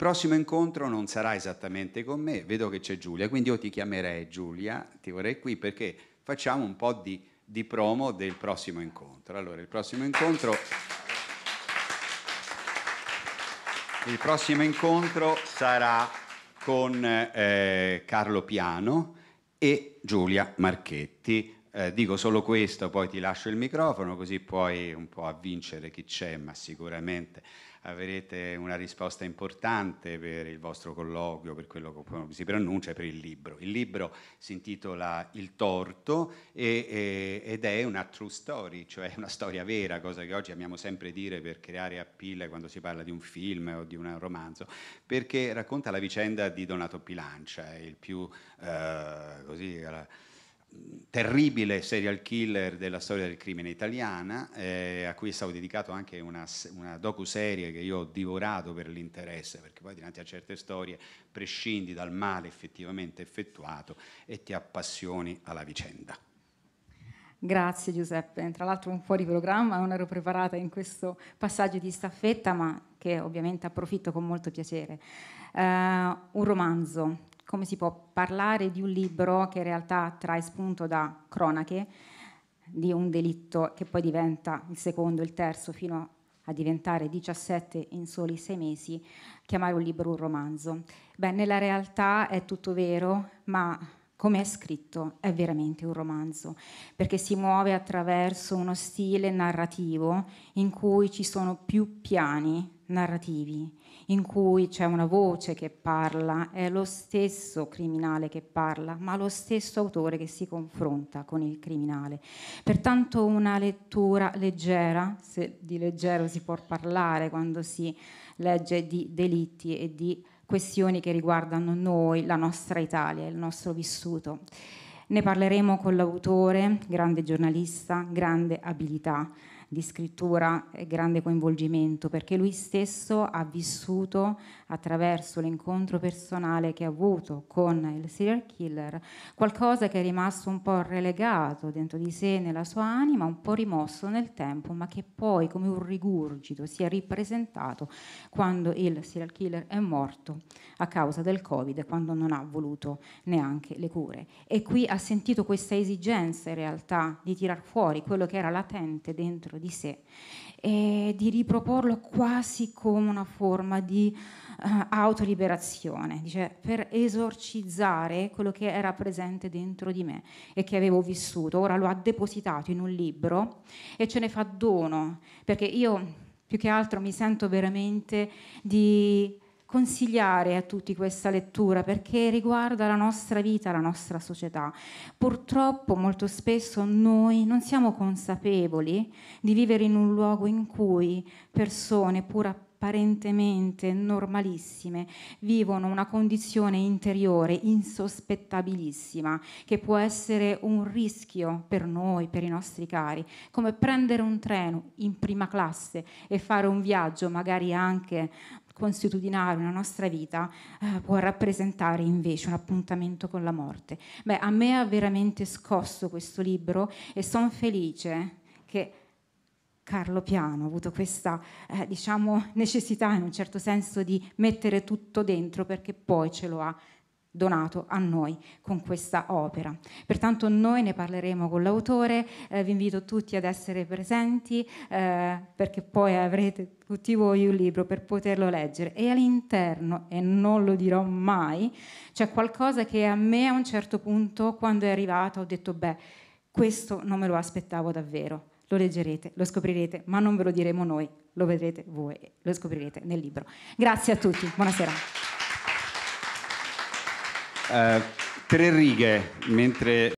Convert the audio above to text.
Prossimo incontro non sarà esattamente con me, vedo che c'è Giulia, quindi io ti chiamerei Giulia, ti vorrei qui perché facciamo un po' di, di promo del prossimo incontro. Allora, il prossimo incontro... Il prossimo incontro sarà con eh, Carlo Piano e Giulia Marchetti eh, dico solo questo, poi ti lascio il microfono così puoi un po' avvincere chi c'è, ma sicuramente avrete una risposta importante per il vostro colloquio, per quello che si pronuncia, per il libro. Il libro si intitola Il torto e, e, ed è una true story, cioè una storia vera, cosa che oggi amiamo sempre dire per creare appille quando si parla di un film o di un romanzo, perché racconta la vicenda di Donato Pilancia, il più eh, così terribile serial killer della storia del crimine italiana, eh, a cui è stato dedicato anche una, una docu-serie che io ho divorato per l'interesse, perché poi dinanzi a certe storie prescindi dal male effettivamente effettuato e ti appassioni alla vicenda. Grazie Giuseppe, tra l'altro un po' programma, non ero preparata in questo passaggio di staffetta, ma che ovviamente approfitto con molto piacere. Uh, un romanzo, come si può parlare di un libro che in realtà trae spunto da cronache di un delitto che poi diventa il secondo, il terzo, fino a diventare 17 in soli sei mesi, chiamare un libro un romanzo. Beh, nella realtà è tutto vero, ma come è scritto è veramente un romanzo, perché si muove attraverso uno stile narrativo in cui ci sono più piani narrativi in cui c'è una voce che parla, è lo stesso criminale che parla, ma lo stesso autore che si confronta con il criminale. Pertanto una lettura leggera, se di leggero si può parlare quando si legge di delitti e di questioni che riguardano noi, la nostra Italia, il nostro vissuto. Ne parleremo con l'autore, grande giornalista, grande abilità di scrittura e grande coinvolgimento, perché lui stesso ha vissuto attraverso l'incontro personale che ha avuto con il serial killer qualcosa che è rimasto un po' relegato dentro di sé, nella sua anima, un po' rimosso nel tempo, ma che poi come un rigurgito si è ripresentato quando il serial killer è morto a causa del Covid, quando non ha voluto neanche le cure. E qui ha sentito questa esigenza in realtà di tirar fuori quello che era latente dentro di sé e di riproporlo quasi come una forma di uh, autoliberazione, dice, per esorcizzare quello che era presente dentro di me e che avevo vissuto. Ora lo ha depositato in un libro e ce ne fa dono, perché io più che altro mi sento veramente di consigliare a tutti questa lettura perché riguarda la nostra vita, la nostra società. Purtroppo molto spesso noi non siamo consapevoli di vivere in un luogo in cui persone pur apparentemente normalissime vivono una condizione interiore insospettabilissima che può essere un rischio per noi, per i nostri cari, come prendere un treno in prima classe e fare un viaggio magari anche consuetudinario, una nostra vita, eh, può rappresentare invece un appuntamento con la morte. Beh, a me ha veramente scosso questo libro e sono felice che Carlo Piano ha avuto questa eh, diciamo, necessità in un certo senso di mettere tutto dentro perché poi ce lo ha donato a noi con questa opera. Pertanto noi ne parleremo con l'autore, eh, vi invito tutti ad essere presenti eh, perché poi avrete tutti voi un libro per poterlo leggere e all'interno, e non lo dirò mai, c'è qualcosa che a me a un certo punto quando è arrivata ho detto beh, questo non me lo aspettavo davvero. Lo leggerete, lo scoprirete, ma non ve lo diremo noi, lo vedrete voi, lo scoprirete nel libro. Grazie a tutti, buonasera. Eh, tre righe, mentre